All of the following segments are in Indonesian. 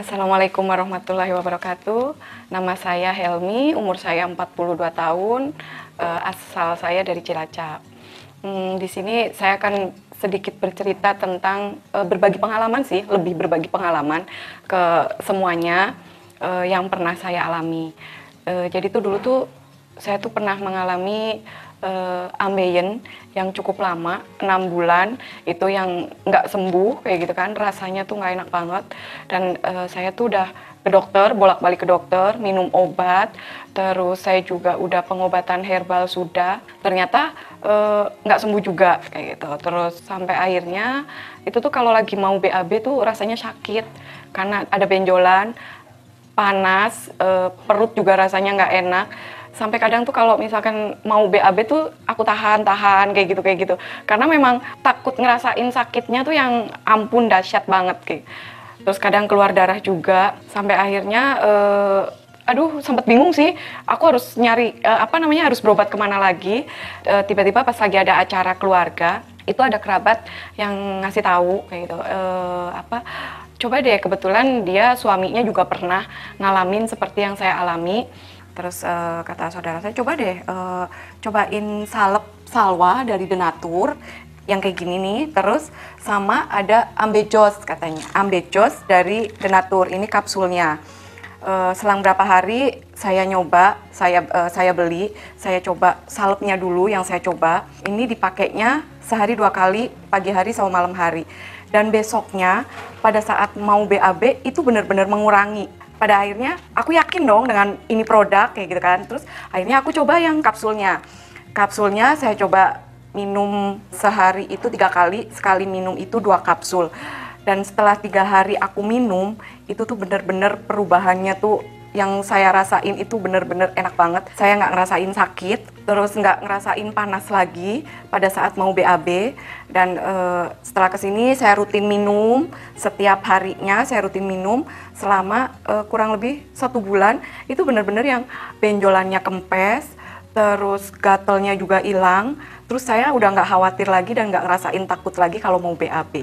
Assalamualaikum warahmatullahi wabarakatuh. Nama saya Helmi, umur saya 42 tahun, eh, asal saya dari Cilacap. Hmm, di sini saya akan sedikit bercerita tentang eh, berbagi pengalaman sih, lebih berbagi pengalaman ke semuanya eh, yang pernah saya alami. jadi tuh dulu tuh saya tuh pernah mengalami uh, ambeien yang cukup lama, enam bulan, itu yang nggak sembuh kayak gitu kan, rasanya tuh nggak enak banget. Dan uh, saya tuh udah ke dokter, bolak-balik ke dokter, minum obat, terus saya juga udah pengobatan herbal sudah, ternyata eh, nggak uh, sembuh juga kayak gitu. Terus sampai akhirnya itu tuh kalau lagi mau BAB tuh rasanya sakit karena ada benjolan, panas, uh, perut juga rasanya nggak enak sampai kadang tuh kalau misalkan mau BAB tuh aku tahan-tahan kayak gitu kayak gitu karena memang takut ngerasain sakitnya tuh yang ampun dahsyat banget kayak terus kadang keluar darah juga sampai akhirnya uh, aduh sempat bingung sih aku harus nyari uh, apa namanya harus berobat kemana lagi uh, tiba-tiba pas lagi ada acara keluarga itu ada kerabat yang ngasih tahu kayak gitu uh, apa coba deh kebetulan dia suaminya juga pernah ngalamin seperti yang saya alami Terus uh, kata saudara saya, coba deh uh, cobain salep salwa dari Denatur yang kayak gini nih. Terus sama ada ambejos katanya, ambejos dari Denatur. Ini kapsulnya. Uh, selang berapa hari saya nyoba, saya uh, saya beli, saya coba salepnya dulu yang saya coba. Ini dipakainya sehari dua kali, pagi hari sama malam hari. Dan besoknya pada saat mau BAB itu benar-benar mengurangi pada akhirnya aku yakin dong dengan ini produk kayak gitu kan terus akhirnya aku coba yang kapsulnya kapsulnya saya coba minum sehari itu tiga kali sekali minum itu dua kapsul dan setelah tiga hari aku minum itu tuh bener-bener perubahannya tuh yang saya rasain itu bener-bener enak banget. Saya nggak ngerasain sakit, terus nggak ngerasain panas lagi pada saat mau BAB. Dan e, setelah kesini saya rutin minum setiap harinya, saya rutin minum selama e, kurang lebih satu bulan. Itu bener-bener yang benjolannya kempes, terus gatelnya juga hilang. Terus saya udah nggak khawatir lagi dan nggak ngerasain takut lagi kalau mau BAB. E,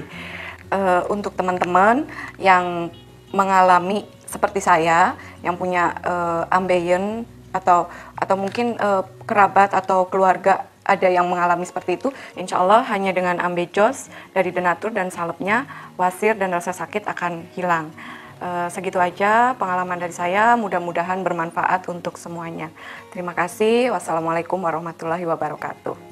eh, untuk teman-teman yang mengalami seperti saya yang punya uh, ambeien atau atau mungkin uh, kerabat atau keluarga ada yang mengalami seperti itu, insya Allah hanya dengan ambejos dari denatur dan salepnya wasir dan rasa sakit akan hilang. Uh, segitu aja pengalaman dari saya, mudah-mudahan bermanfaat untuk semuanya. Terima kasih. Wassalamualaikum warahmatullahi wabarakatuh.